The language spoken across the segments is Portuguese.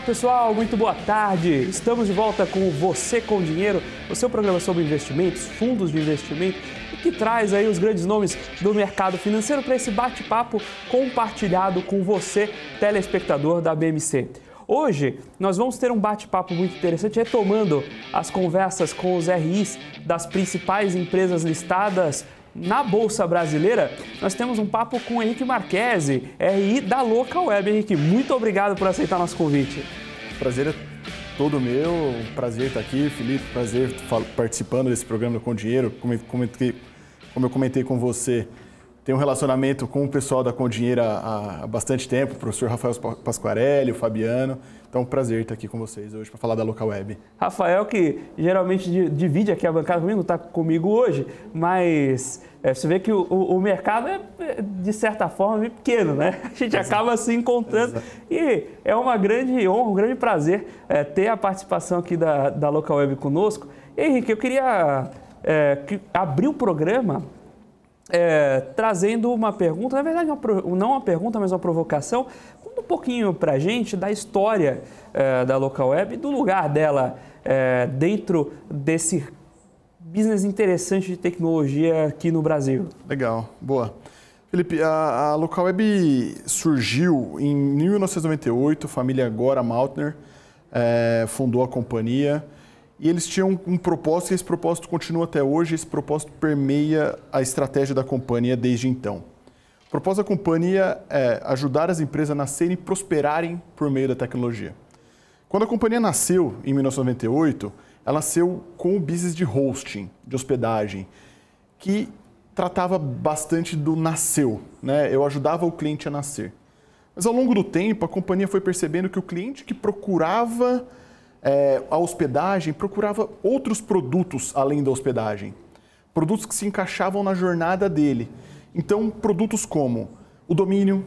Olá pessoal, muito boa tarde. Estamos de volta com o Você com Dinheiro, o seu programa sobre investimentos, fundos de investimento e que traz aí os grandes nomes do mercado financeiro para esse bate-papo compartilhado com você, telespectador da BMC. Hoje nós vamos ter um bate-papo muito interessante, retomando as conversas com os RIs das principais empresas listadas na Bolsa Brasileira, nós temos um papo com o Henrique Marquese, RI da Local Web. Henrique, muito obrigado por aceitar nosso convite. Prazer é todo meu, prazer estar aqui, Felipe, prazer participando desse programa Com Dinheiro. Como, eu comentei com você, tenho um relacionamento com o pessoal da Com Dinheiro há, há bastante tempo, o professor Rafael Pasquarelli, o Fabiano. Então, é um prazer estar aqui com vocês hoje para falar da Local Web. Rafael, que geralmente divide aqui a bancada comigo, não está comigo hoje, mas é, você vê que o, o, mercado é, é, de certa forma, pequeno, né? A gente Exato. acaba se encontrando Exato. e é uma grande honra, um grande prazer é, ter a participação aqui da, da Local Web conosco. Henrique, eu queria é, que, abrir o programa é, trazendo uma pergunta, na verdade uma, não uma pergunta, mas uma provocação. Conta um pouquinho para a gente da história é, da Local Web, do lugar dela é, dentro desse business interessante de tecnologia aqui no Brasil. Legal, boa. Felipe, a, a Local Web surgiu em 1998, a família Gora Maltner é, fundou a companhia. E eles tinham um propósito e esse propósito continua até hoje. Esse propósito permeia a estratégia da companhia desde então. O propósito da companhia é ajudar as empresas a nascerem e prosperarem por meio da tecnologia. Quando a companhia nasceu em 1998, ela nasceu com o business de hosting, de hospedagem, que tratava bastante do nasceu, né? Eu ajudava o cliente a nascer. Mas ao longo do tempo, a companhia foi percebendo que o cliente que procurava é, a hospedagem, procurava outros produtos além da hospedagem. Produtos que se encaixavam na jornada dele. Então, produtos como o domínio,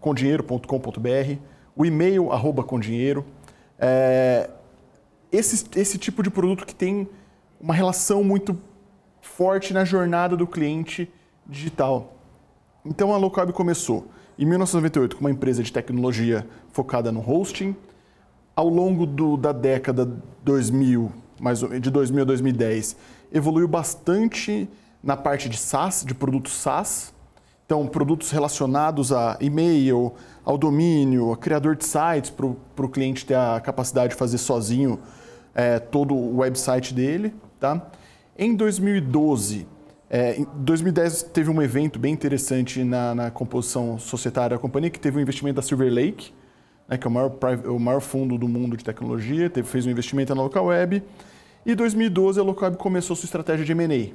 condinheiro.com.br, o e-mail, arroba condinheiro. É, esse, esse tipo de produto que tem uma relação muito forte na jornada do cliente digital. Então, a Locab começou em 1998 com uma empresa de tecnologia focada no hosting, ao longo do, da década 2000, mais de 2000 a 2010, evoluiu bastante na parte de SaaS, de produtos SaaS. Então, produtos relacionados a e-mail, ao domínio, a criador de sites, para o cliente ter a capacidade de fazer sozinho é, todo o website dele. Tá? Em 2012, é, eh, em 2010 teve um evento bem interessante na, na composição societária da companhia, que teve um investimento da Silver Lake, né, que é o maior, o maior, fundo do mundo de tecnologia, teve, fez um investimento na LocalWeb. Web. E em 2012 a LocalWeb Web começou sua estratégia de M&A.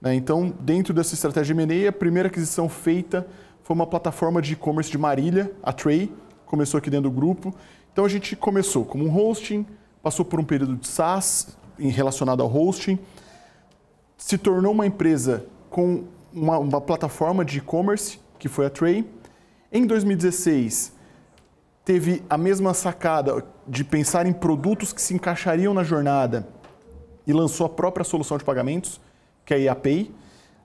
Né, então, dentro dessa estratégia de M&A, a primeira aquisição feita foi uma plataforma de e-commerce de Marília, a Tray, começou aqui dentro do grupo. Então a gente começou como um hosting, passou por um período de SaaS relacionado ao hosting, se tornou uma empresa com uma, uma plataforma de e-commerce, que foi a Tray. Em 2016, teve a mesma sacada de pensar em produtos que se encaixariam na jornada e lançou a própria solução de pagamentos, que é a IAPay.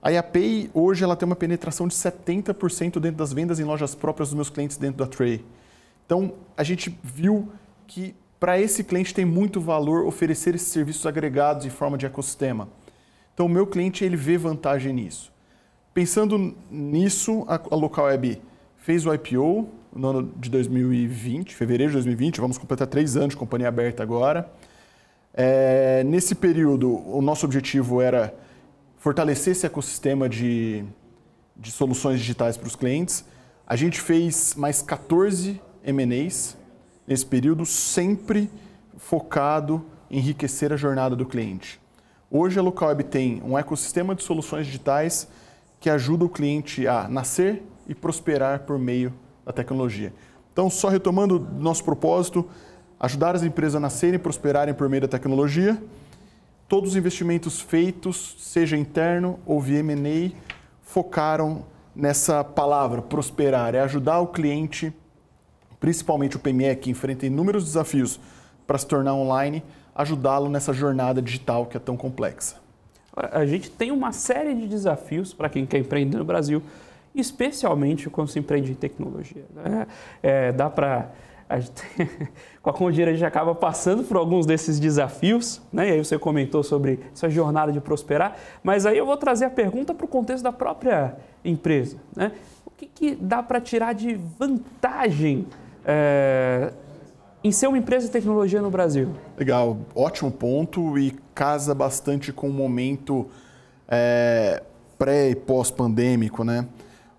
A IAPay hoje ela tem uma penetração de 70% dentro das vendas em lojas próprias dos meus clientes dentro da Tray. Então, a gente viu que para esse cliente tem muito valor oferecer esses serviços agregados em forma de ecossistema. Então, o meu cliente ele vê vantagem nisso. Pensando nisso, a Local Web fez o IPO, no ano de 2020, fevereiro de 2020, vamos completar três anos de companhia aberta agora. É, nesse período, o nosso objetivo era fortalecer esse ecossistema de, de soluções digitais para os clientes. A gente fez mais 14 MNEs nesse período, sempre focado em enriquecer a jornada do cliente. Hoje a Localweb tem um ecossistema de soluções digitais que ajuda o cliente a nascer e prosperar por meio da tecnologia. Então, só retomando nosso propósito, ajudar as empresas a nascerem e prosperarem por meio da tecnologia. Todos os investimentos feitos, seja interno ou via M&A, focaram nessa palavra, prosperar, é ajudar o cliente, principalmente o PME, que enfrenta inúmeros desafios para se tornar online, ajudá-lo nessa jornada digital que é tão complexa. A gente tem uma série de desafios para quem quer empreender no Brasil, especialmente quando se empreende em tecnologia. Né? É, dá para. com a Condira a gente acaba passando por alguns desses desafios, né? e aí você comentou sobre essa jornada de prosperar, mas aí eu vou trazer a pergunta para o contexto da própria empresa. Né? O que, que dá para tirar de vantagem é, em ser uma empresa de tecnologia no Brasil? Legal, ótimo ponto e casa bastante com o momento é, pré e pós-pandêmico, né?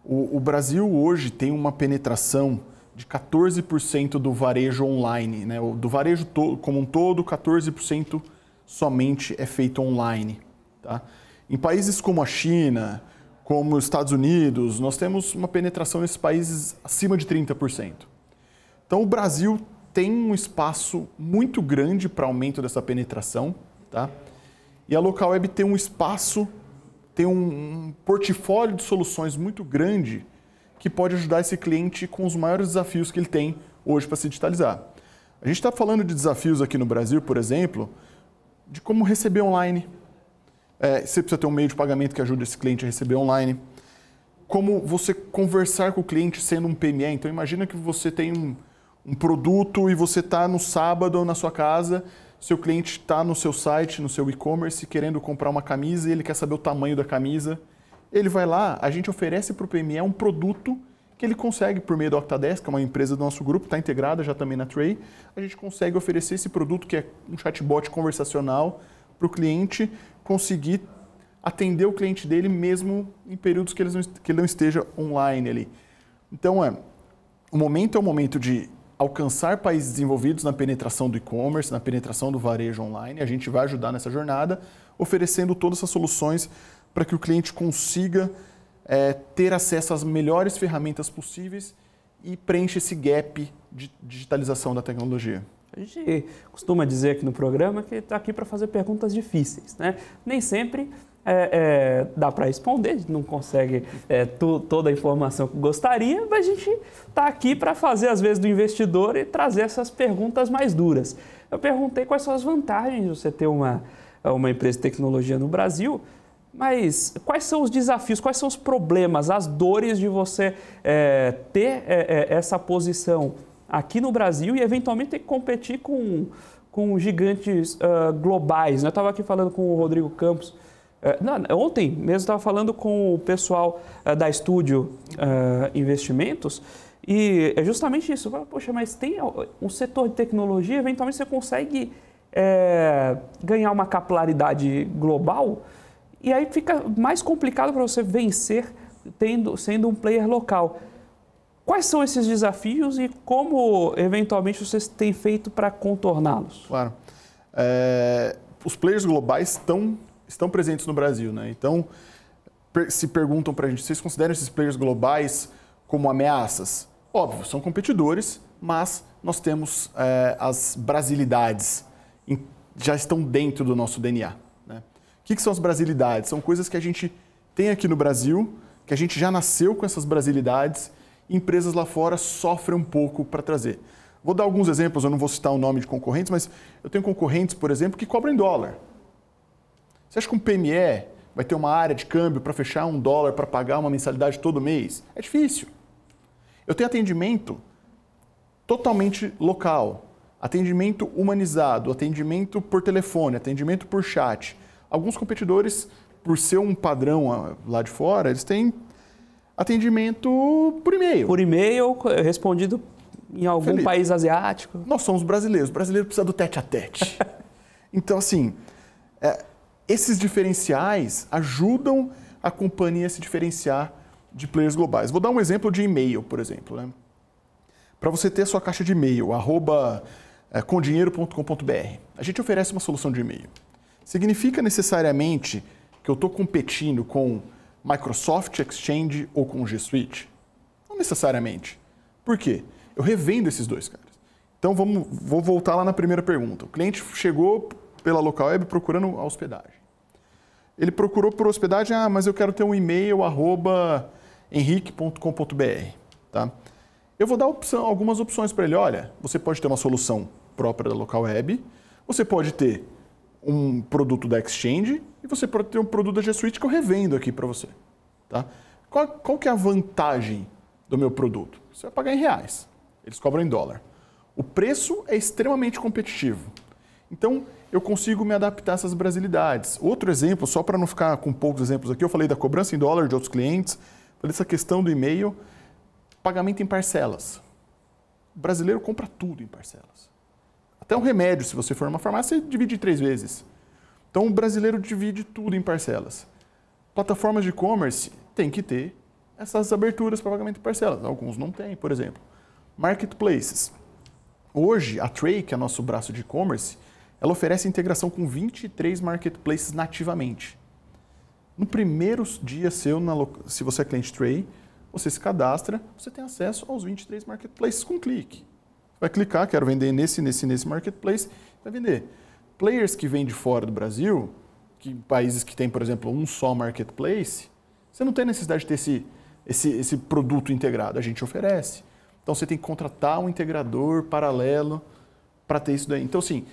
O, o Brasil hoje tem uma penetração de 14% do varejo online, né? do varejo como um todo, 14% somente é feito online. Tá? Em países como a China, como os Estados Unidos, nós temos uma penetração nesses países acima de 30%. Então o Brasil tem um espaço muito grande para aumento dessa penetração, tá? E a Local Web tem um espaço tem um, um portfólio de soluções muito grande que pode ajudar esse cliente com os maiores desafios que ele tem hoje para se digitalizar. A gente está falando de desafios aqui no Brasil, por exemplo, de como receber online. É, você precisa ter um meio de pagamento que ajude esse cliente a receber online. Como você conversar com o cliente sendo um PME. Então, imagina que você tem um, um produto e você está no sábado na sua casa seu cliente está no seu site, no seu e-commerce, querendo comprar uma camisa e ele quer saber o tamanho da camisa. Ele vai lá, a gente oferece para o PME um produto que ele consegue, por meio da Octadesk, que é uma empresa do nosso grupo, está integrada já também na Tray, a gente consegue oferecer esse produto que é um chatbot conversacional para o cliente conseguir atender o cliente dele mesmo em períodos que ele não, esteja online ali. Então, é, o momento é o momento de alcançar países desenvolvidos na penetração do e-commerce, na penetração do varejo online. A gente vai ajudar nessa jornada, oferecendo todas essas soluções para que o cliente consiga é, ter acesso às melhores ferramentas possíveis e preencha esse gap de digitalização da tecnologia. A gente costuma dizer aqui no programa que está aqui para fazer perguntas difíceis, né? Nem sempre é, é, dá para responder, não consegue é, toda a informação que gostaria, mas a gente está aqui para fazer, às vezes, do investidor e trazer essas perguntas mais duras. Eu perguntei quais são as vantagens de você ter uma, uma empresa de tecnologia no Brasil, mas quais são os desafios, quais são os problemas, as dores de você é, ter é, é, essa posição aqui no Brasil e, eventualmente, ter que competir com, com gigantes uh, globais? Né? Eu estava aqui falando com o Rodrigo Campos é, ontem mesmo estava falando com o pessoal é, da Estúdio é, Investimentos e é justamente isso. Poxa, mas tem um setor de tecnologia, eventualmente você consegue é, ganhar uma capilaridade global e aí fica mais complicado para você vencer tendo, sendo um player local. Quais são esses desafios e como, eventualmente, vocês têm feito para contorná-los? Claro. É, os players globais estão estão presentes no Brasil, né? Então, se perguntam para a gente, vocês consideram esses players globais como ameaças? Óbvio, são competidores, mas nós temos é, as brasilidades, já estão dentro do nosso DNA. Né? O que, que são as brasilidades? São coisas que a gente tem aqui no Brasil, que a gente já nasceu com essas brasilidades, e empresas lá fora sofrem um pouco para trazer. Vou dar alguns exemplos, eu não vou citar o nome de concorrentes, mas eu tenho concorrentes, por exemplo, que cobram em dólar. Você acha que um PME vai ter uma área de câmbio para fechar um dólar para pagar uma mensalidade todo mês? É difícil. Eu tenho atendimento totalmente local, atendimento humanizado, atendimento por telefone, atendimento por chat. Alguns competidores, por ser um padrão ah, lá de fora, eles têm atendimento por e-mail. Por e-mail, é respondido em algum Felipe, país asiático. Nós somos brasileiros. O brasileiro precisa do tete a tete. então, assim, é, esses diferenciais ajudam a companhia a se diferenciar de players globais. Vou dar um exemplo de e-mail, por exemplo. Né? Para você ter a sua caixa de e-mail, arroba é, a gente oferece uma solução de e-mail. Significa necessariamente que eu estou competindo com Microsoft Exchange ou com G Suite? Não necessariamente. Por quê? Eu revendo esses dois caras. Então vamos, vou voltar lá na primeira pergunta. O cliente chegou pela local web procurando a hospedagem. Ele procurou por hospedagem, ah, mas eu quero ter um e-mail arroba henrique.com.br. Tá? Eu vou dar opção, algumas opções para ele. Olha, você pode ter uma solução própria da local web, você pode ter um produto da Exchange e você pode ter um produto da G Suite que eu revendo aqui para você. Tá? Qual, qual que é a vantagem do meu produto? Você vai pagar em reais, eles cobram em dólar. O preço é extremamente competitivo. Então, eu consigo me adaptar a essas brasilidades. Outro exemplo, só para não ficar com poucos exemplos aqui, eu falei da cobrança em dólar de outros clientes, falei dessa questão do e-mail, pagamento em parcelas. O brasileiro compra tudo em parcelas. Até um remédio, se você for numa farmácia, você divide três vezes. Então o brasileiro divide tudo em parcelas. Plataformas de e-commerce tem que ter essas aberturas para pagamento em parcelas. Alguns não têm, por exemplo. Marketplaces. Hoje, a Tray, que é nosso braço de e-commerce, ela oferece integração com 23 marketplaces nativamente. No primeiro dia seu, na, se você é cliente Tray, você se cadastra, você tem acesso aos 23 marketplaces com um clique. Vai clicar, quero vender nesse, nesse, nesse marketplace, vai vender. Players que vêm de fora do Brasil, que países que têm, por exemplo, um só marketplace, você não tem necessidade de ter esse, esse, esse produto integrado, a gente oferece. Então você tem que contratar um integrador paralelo para ter isso daí. Então, assim,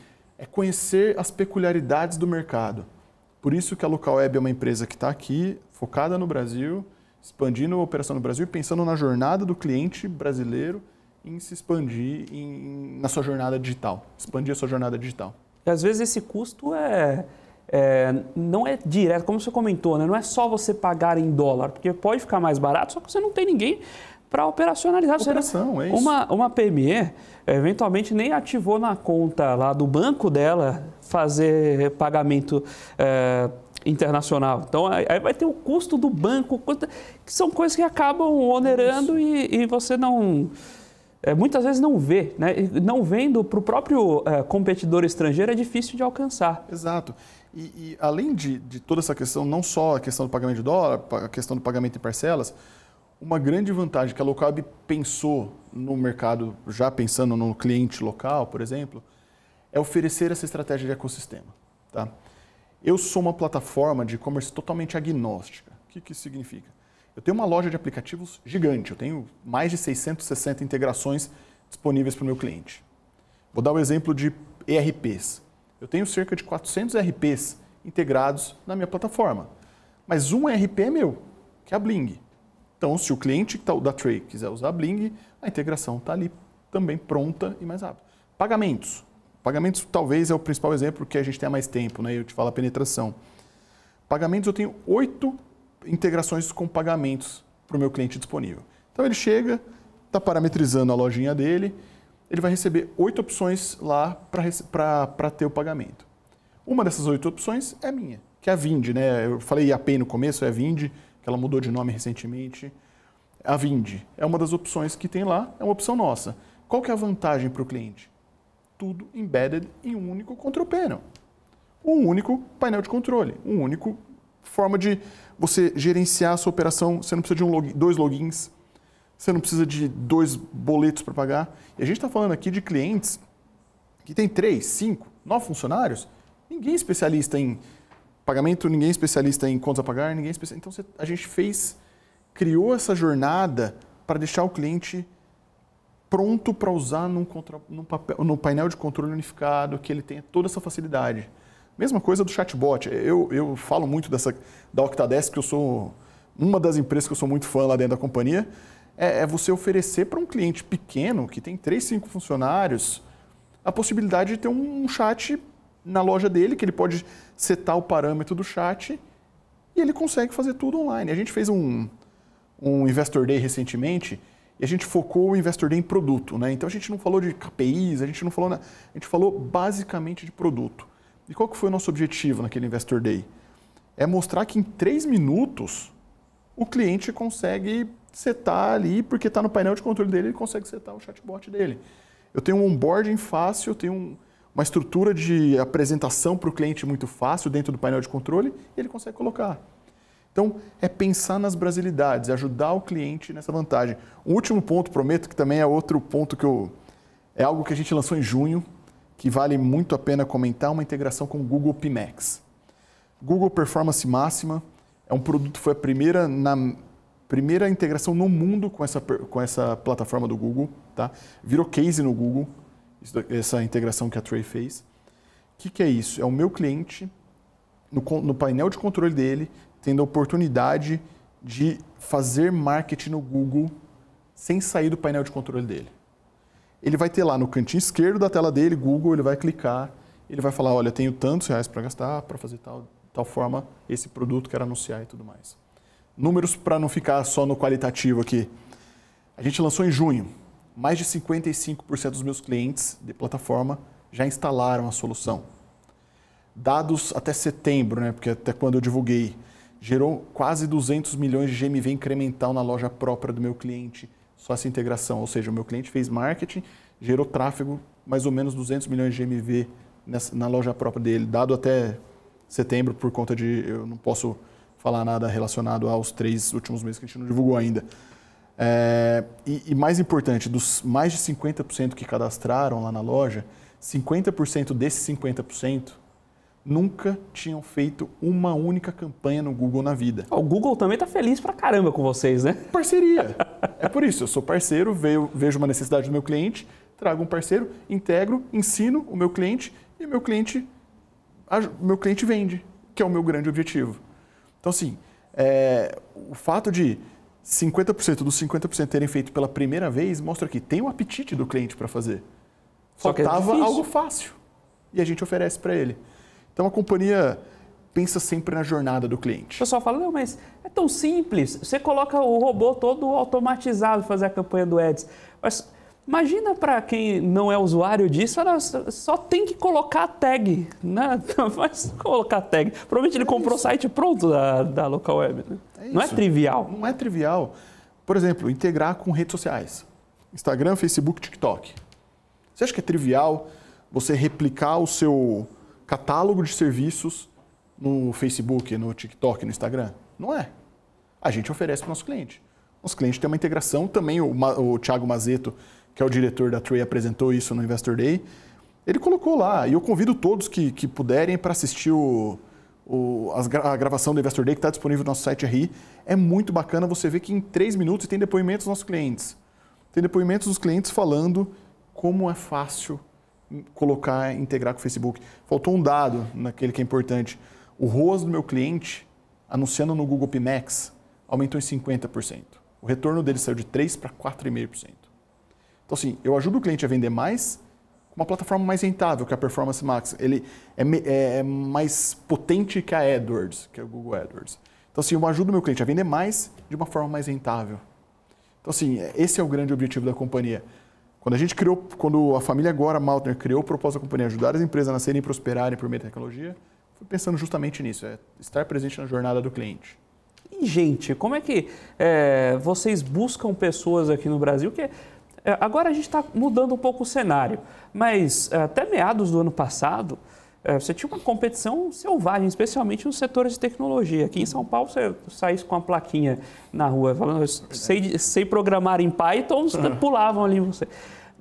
é conhecer as peculiaridades do mercado. Por isso que a LocalWeb é uma empresa que está aqui, focada no Brasil, expandindo a operação no Brasil, pensando na jornada do cliente brasileiro em se expandir em, na sua jornada digital, expandir a sua jornada digital. E às vezes esse custo é, é, não é direto, como você comentou, né? não é só você pagar em dólar, porque pode ficar mais barato, só que você não tem ninguém para operacionalizar. Operação, é isso. Uma, uma PME eventualmente nem ativou na conta lá do banco dela fazer pagamento é, internacional. Então aí vai ter o custo do banco, que são coisas que acabam onerando e, e você não. É, muitas vezes não vê, né? não vendo para o próprio é, competidor estrangeiro é difícil de alcançar. Exato. E, e além de, de toda essa questão, não só a questão do pagamento de dólar, a questão do pagamento em parcelas, uma grande vantagem que a Locab pensou no mercado, já pensando no cliente local, por exemplo, é oferecer essa estratégia de ecossistema. Tá? Eu sou uma plataforma de e-commerce totalmente agnóstica. O que, que isso significa? Eu tenho uma loja de aplicativos gigante, eu tenho mais de 660 integrações disponíveis para o meu cliente. Vou dar o um exemplo de ERPs. Eu tenho cerca de 400 ERPs integrados na minha plataforma, mas um ERP é meu, que é a Bling. Então, se o cliente tá, da Tray quiser usar Bling, a integração está ali também pronta e mais rápida. Pagamentos. Pagamentos talvez é o principal exemplo que a gente tem há mais tempo, né? Eu te falo a penetração. Pagamentos, eu tenho oito integrações com pagamentos para o meu cliente disponível. Então ele chega, está parametrizando a lojinha dele, ele vai receber oito opções lá para ter o pagamento. Uma dessas oito opções é minha, que é a Vind, né? Eu falei IAP no começo, é a Vind, que ela mudou de nome recentemente. A Vindi é uma das opções que tem lá, é uma opção nossa. Qual que é a vantagem para o cliente? Tudo embedded em um único control panel. Um único painel de controle, um único forma de você gerenciar a sua operação. Você não precisa de um login, dois logins, você não precisa de dois boletos para pagar. E a gente está falando aqui de clientes que tem três, cinco, nove funcionários. Ninguém é especialista em Pagamento, ninguém é especialista em contas a pagar, ninguém é especialista. Então a gente fez, criou essa jornada para deixar o cliente pronto para usar num, num, papel, num painel de controle unificado, que ele tenha toda essa facilidade. Mesma coisa do chatbot. Eu, eu falo muito dessa, da Octadesk, que eu sou uma das empresas que eu sou muito fã lá dentro da companhia. É, é você oferecer para um cliente pequeno, que tem 3, 5 funcionários, a possibilidade de ter um chat na loja dele, que ele pode setar o parâmetro do chat e ele consegue fazer tudo online. A gente fez um, um Investor Day recentemente e a gente focou o Investor Day em produto. Né? Então a gente não falou de KPIs, a gente não falou. nada. A gente falou basicamente de produto. E qual que foi o nosso objetivo naquele Investor Day? É mostrar que em três minutos o cliente consegue setar ali, porque está no painel de controle dele, ele consegue setar o chatbot dele. Eu tenho um onboarding fácil, eu tenho um uma estrutura de apresentação para o cliente muito fácil dentro do painel de controle e ele consegue colocar. Então, é pensar nas brasilidades, é ajudar o cliente nessa vantagem. O último ponto, prometo, que também é outro ponto que eu. É algo que a gente lançou em junho, que vale muito a pena comentar, uma integração com o Google PMax. Google Performance Máxima é um produto, foi a primeira, na, primeira integração no mundo com essa, com essa plataforma do Google. Tá? Virou case no Google essa integração que a Tray fez. O que, que, é isso? É o meu cliente, no, no painel de controle dele, tendo a oportunidade de fazer marketing no Google sem sair do painel de controle dele. Ele vai ter lá no cantinho esquerdo da tela dele, Google, ele vai clicar, ele vai falar, olha, tenho tantos reais para gastar para fazer tal, tal forma esse produto, quero anunciar e tudo mais. Números para não ficar só no qualitativo aqui. A gente lançou em junho, mais de 55% dos meus clientes de plataforma já instalaram a solução. Dados até setembro, né, porque até quando eu divulguei, gerou quase 200 milhões de GMV incremental na loja própria do meu cliente, só essa integração. Ou seja, o meu cliente fez marketing, gerou tráfego, mais ou menos 200 milhões de GMV nessa, na loja própria dele, dado até setembro, por conta de eu não posso falar nada relacionado aos três últimos meses que a gente não divulgou ainda. É, e, e, mais importante, dos mais de 50% que cadastraram lá na loja, 50% desses 50% nunca tinham feito uma única campanha no Google na vida. O Google também está feliz pra caramba com vocês, né? Parceria. é por isso, eu sou parceiro, vejo uma necessidade do meu cliente, trago um parceiro, integro, ensino o meu cliente e meu cliente, meu cliente vende, que é o meu grande objetivo. Então, assim, é, o fato de 50% dos 50% terem feito pela primeira vez mostra que tem o um apetite do cliente para fazer. Só é Faltava é algo fácil e a gente oferece para ele. Então a companhia pensa sempre na jornada do cliente. O pessoal fala, não, mas é tão simples. Você coloca o robô todo automatizado fazer a campanha do Ads. Mas Imagina para quem não é usuário disso, ela só tem que colocar a tag, né? Mas colocar a tag. Provavelmente ele é comprou o site pronto da, da local web. Né? É não é trivial. Não é trivial. Por exemplo, integrar com redes sociais. Instagram, Facebook, TikTok. Você acha que é trivial você replicar o seu catálogo de serviços no Facebook, no TikTok, no Instagram? Não é. A gente oferece para o nosso cliente. Nosso cliente tem uma integração também, o, o Thiago Mazeto que é o diretor da Trey, apresentou isso no Investor Day. Ele colocou lá, e eu convido todos que, que puderem para assistir o, o, a gravação do Investor Day que está disponível no nosso site RI. É muito bacana você ver que em três minutos tem depoimentos dos nossos clientes. Tem depoimentos dos clientes falando como é fácil colocar, integrar com o Facebook. Faltou um dado naquele que é importante. O ROAS do meu cliente, anunciando no Google Pimax, aumentou em 50%. O retorno dele saiu de 3% para 4,5%. Então, assim, eu ajudo o cliente a vender mais com uma plataforma mais rentável que é a Performance Max. Ele é, é, é mais potente que a AdWords, que é o Google AdWords. Então, assim, eu ajudo o meu cliente a vender mais de uma forma mais rentável. Então, assim, é, esse é o grande objetivo da companhia. Quando a gente criou, quando a família agora Maltner criou o propósito da companhia ajudar as empresas a nascerem e prosperarem por meio da tecnologia, foi pensando justamente nisso, é estar presente na jornada do cliente. E gente, como é que é, vocês buscam pessoas aqui no Brasil que é, agora a gente está mudando um pouco o cenário, mas é, até meados do ano passado, é, você tinha uma competição selvagem, especialmente nos setores de tecnologia. Aqui em São Paulo, você saísse com uma plaquinha na rua falando, sei, sei programar em Python, pulavam ali você.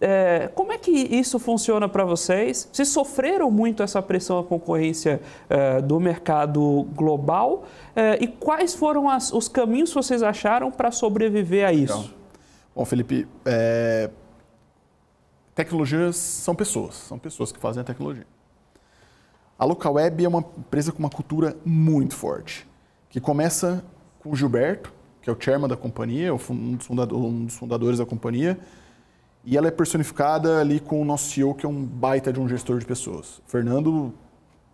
É, como é que isso funciona para vocês? Vocês sofreram muito essa pressão à concorrência é, do mercado global é, e quais foram as, os caminhos que vocês acharam para sobreviver a isso? Então. Bom, Felipe, é... tecnologias são pessoas, são pessoas que fazem a tecnologia. A LocalWeb é uma empresa com uma cultura muito forte, que começa com o Gilberto, que é o chairman da companhia, um dos, um dos fundadores da companhia, e ela é personificada ali com o nosso CEO, que é um baita de um gestor de pessoas. O Fernando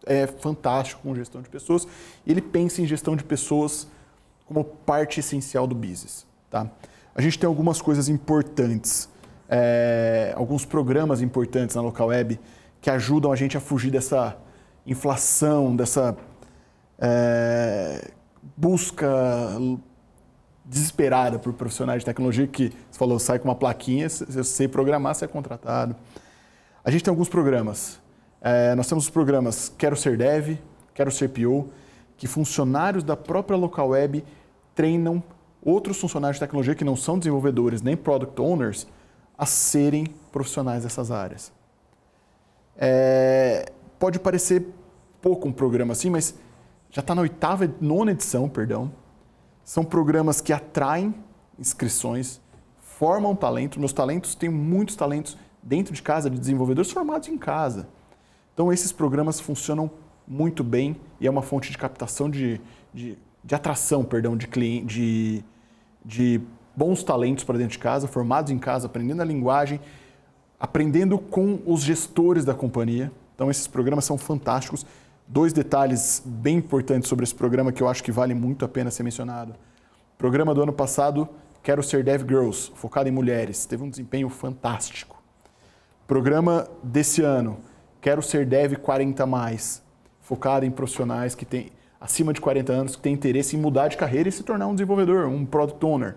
é fantástico com gestão de pessoas, e ele pensa em gestão de pessoas como parte essencial do business. Tá? a gente tem algumas coisas importantes, é, alguns programas importantes na local web que ajudam a gente a fugir dessa inflação, dessa é, busca desesperada por profissionais de tecnologia que você falou, sai com uma plaquinha, se eu sei programar, você é contratado. A gente tem alguns programas. É, nós temos os programas Quero Ser Dev, Quero Ser PO, que funcionários da própria local web treinam outros funcionários de tecnologia que não são desenvolvedores nem product owners a serem profissionais dessas áreas. É, pode parecer pouco um programa assim, mas já está na oitava, nona edição, perdão. São programas que atraem inscrições, formam talento. Meus talentos, tenho muitos talentos dentro de casa, de desenvolvedores formados em casa. Então, esses programas funcionam muito bem e é uma fonte de captação de, de de atração, perdão, de, cliente, de, de bons talentos para dentro de casa, formados em casa, aprendendo a linguagem, aprendendo com os gestores da companhia. Então, esses programas são fantásticos. Dois detalhes bem importantes sobre esse programa que eu acho que vale muito a pena ser mencionado. programa do ano passado, Quero Ser Dev Girls, focado em mulheres, teve um desempenho fantástico. programa desse ano, Quero Ser Dev 40+, focado em profissionais que têm acima de 40 anos que tem interesse em mudar de carreira e se tornar um desenvolvedor, um product owner.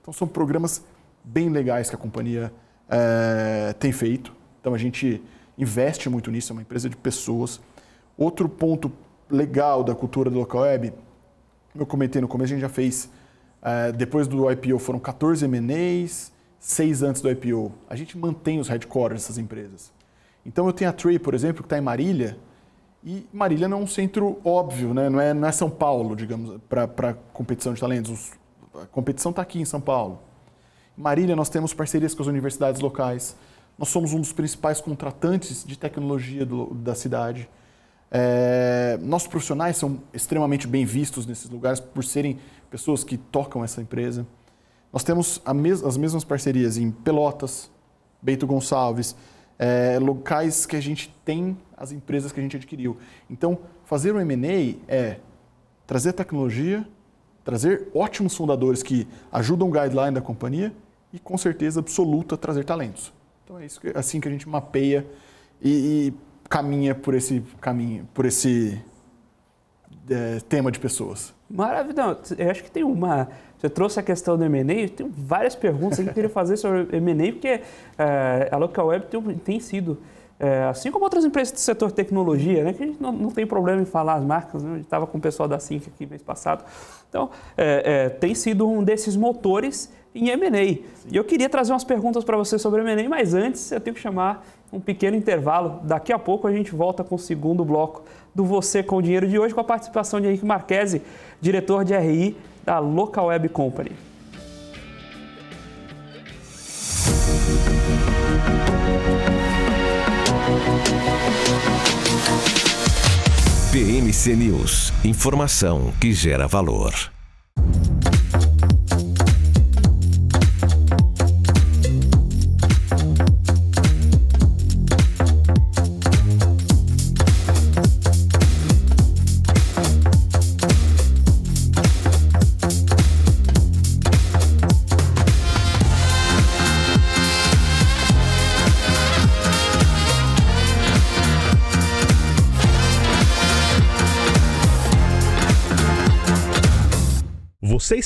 Então são programas bem legais que a companhia é, tem feito. Então a gente investe muito nisso, é uma empresa de pessoas. Outro ponto legal da cultura do local web, eu comentei no começo, a gente já fez, é, depois do IPO foram 14 MNEs, 6 antes do IPO. A gente mantém os headquarters dessas empresas. Então eu tenho a Tree, por exemplo, que está em Marília, e Marília não é um centro óbvio, né? não, é, não é São Paulo, digamos, para competição de talentos. Os, a competição está aqui em São Paulo. Em Marília, nós temos parcerias com as universidades locais. Nós somos um dos principais contratantes de tecnologia do, da cidade. É, nossos profissionais são extremamente bem vistos nesses lugares por serem pessoas que tocam essa empresa. Nós temos mes as mesmas parcerias em Pelotas, Beito Gonçalves, é, locais que a gente tem as empresas que a gente adquiriu. Então, fazer um M&A é trazer tecnologia, trazer ótimos fundadores que ajudam o guideline da companhia e, com certeza absoluta, trazer talentos. Então, é isso que, assim que a gente mapeia e, e caminha por esse caminho, por esse é, tema de pessoas. Maravilhoso. Eu acho que tem uma. Você trouxe a questão do eu Tenho várias perguntas que eu queria fazer sobre MNE, porque uh, a Local Web tem, tem sido é, assim como outras empresas do setor tecnologia, né, que a gente não, não tem problema em falar as marcas, né, a gente estava com o pessoal da Sync aqui mês passado. Então, é, é, tem sido um desses motores em M&A. E eu queria trazer umas perguntas para você sobre M&A, mas antes eu tenho que chamar um pequeno intervalo. Daqui a pouco a gente volta com o segundo bloco do Você com o Dinheiro de hoje, com a participação de Henrique Marquesi, diretor de RI da Local Web Company. PMC News. Informação que gera valor.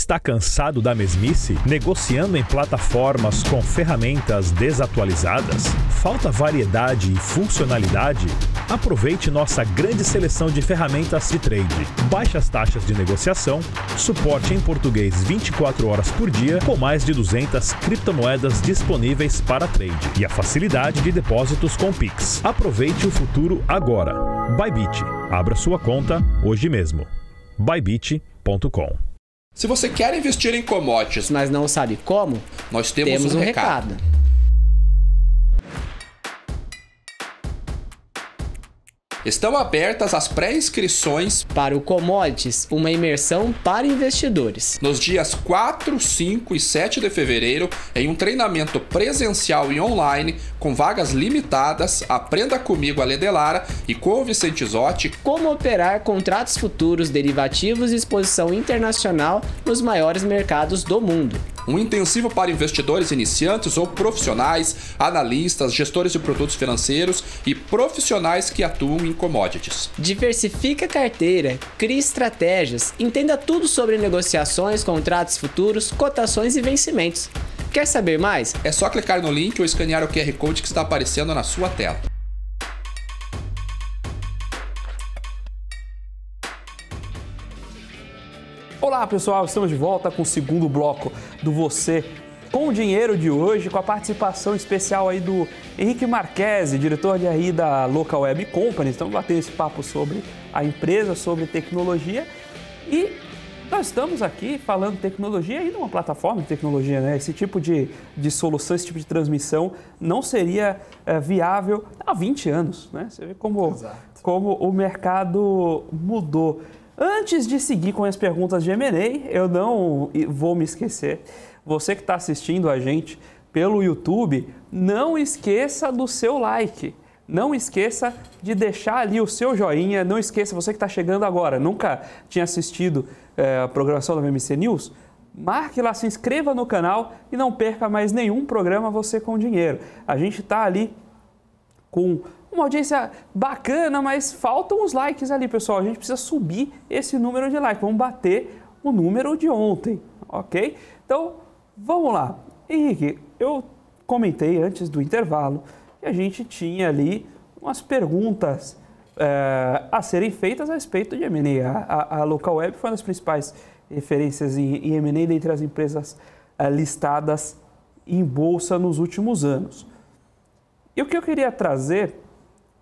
Está cansado da mesmice? Negociando em plataformas com ferramentas desatualizadas? Falta variedade e funcionalidade? Aproveite nossa grande seleção de ferramentas de trade, baixas taxas de negociação, suporte em português 24 horas por dia, com mais de 200 criptomoedas disponíveis para trade e a facilidade de depósitos com Pix. Aproveite o futuro agora. Bybit. Abra sua conta hoje mesmo. bybit.com se você quer investir em commodities, mas não sabe como, nós temos, temos um, um recado. recado. Estão abertas as pré-inscrições para o Commodities, uma imersão para investidores. Nos dias 4, 5 e 7 de fevereiro, em um treinamento presencial e online, com vagas limitadas, aprenda comigo a Ledelara e com o Vicente Zotti como operar contratos futuros, derivativos e exposição internacional nos maiores mercados do mundo um intensivo para investidores iniciantes ou profissionais, analistas, gestores de produtos financeiros e profissionais que atuam em commodities. Diversifique a carteira, crie estratégias, entenda tudo sobre negociações, contratos futuros, cotações e vencimentos. Quer saber mais? É só clicar no link ou escanear o QR Code que está aparecendo na sua tela. Olá pessoal, estamos de volta com o segundo bloco do Você com o Dinheiro de hoje, com a participação especial aí do Henrique Marquese, diretor de RI da Local Web Company. Estamos batendo esse papo sobre a empresa, sobre tecnologia e nós estamos aqui falando tecnologia e numa plataforma de tecnologia, né? Esse tipo de, de solução, esse tipo de transmissão não seria é, viável há 20 anos, né? Você vê como, como o mercado mudou. Antes de seguir com as perguntas de M&A, eu não vou me esquecer, você que está assistindo a gente pelo YouTube, não esqueça do seu like. Não esqueça de deixar ali o seu joinha. Não esqueça, você que está chegando agora, nunca tinha assistido é, a programação da MMC News? Marque lá, se inscreva no canal e não perca mais nenhum programa Você com Dinheiro. A gente está ali com uma audiência bacana, mas faltam os likes ali, pessoal. A gente precisa subir esse número de likes. Vamos bater o número de ontem, ok? Então, vamos lá. Henrique, eu comentei antes do intervalo que a gente tinha ali umas perguntas é, a serem feitas a respeito de M&A. A, a, Local Web foi uma das principais referências em, em M&A dentre as empresas é, listadas em bolsa nos últimos anos. E o que eu queria trazer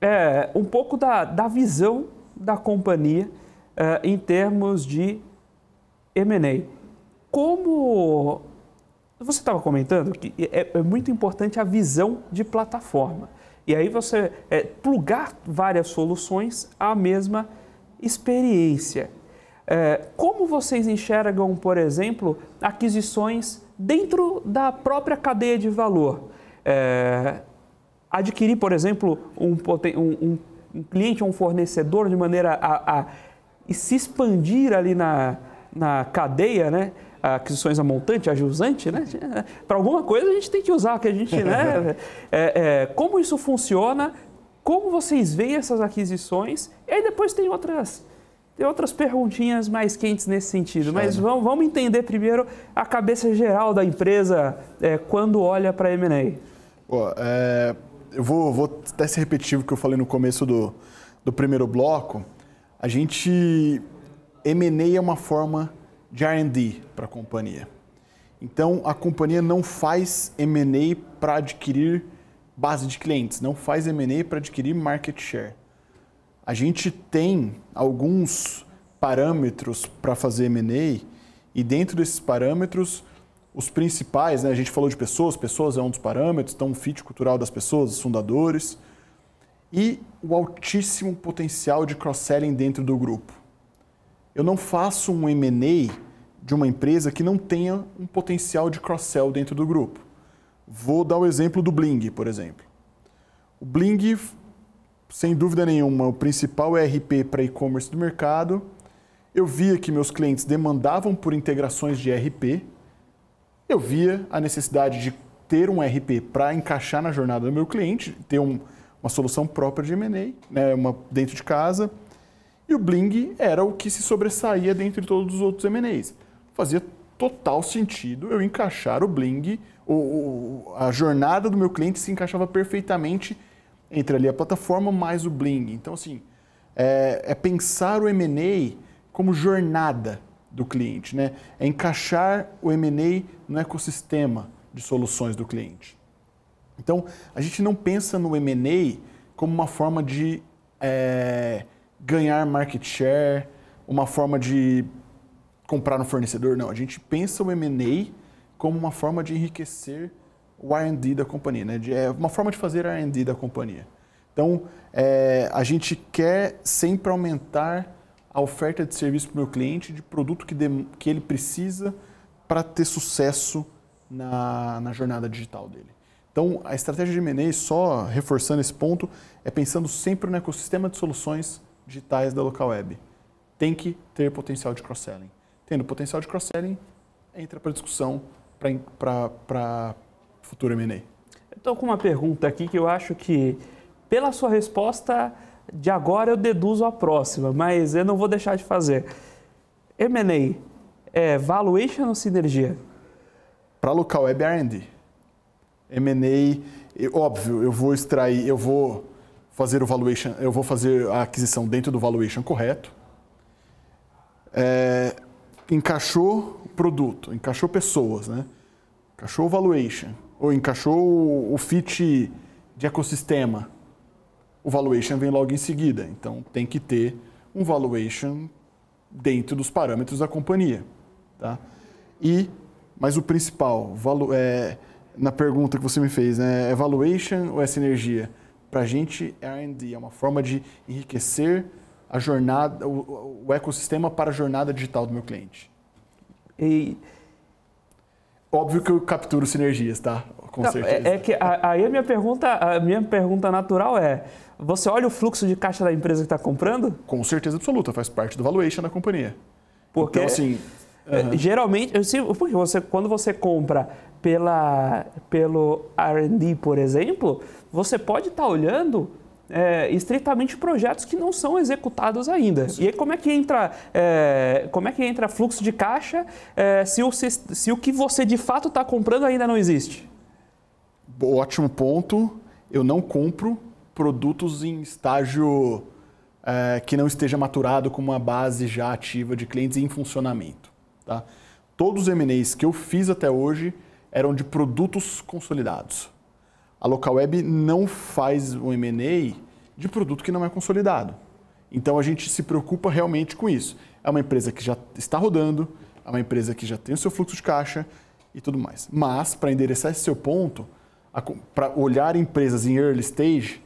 é, um pouco da, da visão da companhia é, em termos de M&A. Como você estava comentando que é, é, é, muito importante a visão de plataforma. E aí você é, plugar várias soluções à mesma experiência. É, como vocês enxergam, por exemplo, aquisições dentro da própria cadeia de valor? adquirir, por exemplo, um, um, um cliente ou um fornecedor de maneira a, a se expandir ali na, na cadeia, né? aquisições a montante, a jusante, né? Para alguma coisa a gente tem que usar, que a gente, né? É, é, como isso funciona? Como vocês veem essas aquisições? E aí depois tem outras, tem outras perguntinhas mais quentes nesse sentido. Mas vamos, vamos entender primeiro a cabeça geral da empresa é, quando olha para a M&A. É, eu vou, vou até ser repetitivo que eu falei no começo do, do primeiro bloco. A gente M&A é uma forma de R&D para a companhia. Então, a companhia não faz M&A para adquirir base de clientes, não faz M&A para adquirir market share. A gente tem alguns parâmetros para fazer M&A e dentro desses parâmetros os principais, né? a gente falou de pessoas, pessoas é um dos parâmetros, então o fit cultural das pessoas, os fundadores, e o altíssimo potencial de cross-selling dentro do grupo. Eu não faço um M&A de uma empresa que não tenha um potencial de cross-sell dentro do grupo. Vou dar o exemplo do Bling, por exemplo. O Bling, sem dúvida nenhuma, o principal ERP para e-commerce do mercado. Eu via que meus clientes demandavam por integrações de ERP, eu via a necessidade de ter um RP para encaixar na jornada do meu cliente, ter um, uma solução própria de M&A, né, uma dentro de casa. E o Bling era o que se sobressaía dentro de todos os outros M&As. Fazia total sentido eu encaixar o Bling, o, o, a jornada do meu cliente se encaixava perfeitamente entre ali a plataforma mais o Bling. Então, assim, é, é pensar o M&A como jornada, do cliente, né? É encaixar o M&A no ecossistema de soluções do cliente. Então, a gente não pensa no M&A como uma forma de é, ganhar market share, uma forma de comprar um fornecedor, não. A gente pensa o M&A como uma forma de enriquecer o R&D da companhia, né? De, é uma forma de fazer R&D da companhia. Então, é, a gente quer sempre aumentar a oferta de serviço para o meu cliente de produto que, de, que ele precisa para ter sucesso na, na, jornada digital dele. Então, a estratégia de M&A, só reforçando esse ponto, é pensando sempre no ecossistema de soluções digitais da local web. Tem que ter potencial de cross-selling. Tendo potencial de cross-selling, entra para discussão para futuro M&A. Estou com uma pergunta aqui que eu acho que, pela sua resposta, de agora eu deduzo a próxima, mas eu não vou deixar de fazer. M&A é valuation ou sinergia? Para local é R&D. M&A, óbvio, eu vou extrair, eu vou fazer o valuation, eu vou fazer a aquisição dentro do valuation correto. É, encaixou produto, encaixou pessoas, né? Encaixou o valuation, ou encaixou o fit de ecossistema o valuation vem logo em seguida. Então tem que ter um valuation dentro dos parâmetros da companhia. Tá? E, mas o principal, é, na pergunta que você me fez, né, é valuation ou é sinergia? Para a gente, R&D é uma forma de enriquecer a jornada, o, o ecossistema para a jornada digital do meu cliente. E Óbvio que eu capturo sinergias, tá? Com Não, é, certeza. É, é que a, aí a minha pergunta, a minha pergunta natural é: você olha o fluxo de caixa da empresa que está comprando? Com certeza absoluta, faz parte do valuation da companhia. Porque, então, assim. É, geralmente, porque você, quando você compra pela, pelo RD, por exemplo, você pode estar tá olhando é, estritamente projetos que não são executados ainda. Sim. E aí como é que entra, é, como é que entra fluxo de caixa é, se, o, se, se o que você de fato está comprando ainda não existe? ótimo ponto. Eu não compro produtos em estágio é, que não esteja maturado com uma base já ativa de clientes em funcionamento. Tá? Todos os MNEs que eu fiz até hoje eram de produtos consolidados a local web não faz o M&A de produto que não é consolidado. Então a gente se preocupa realmente com isso. É uma empresa que já está rodando, é uma empresa que já tem o seu fluxo de caixa e tudo mais. Mas para endereçar esse seu ponto, para olhar empresas em early stage,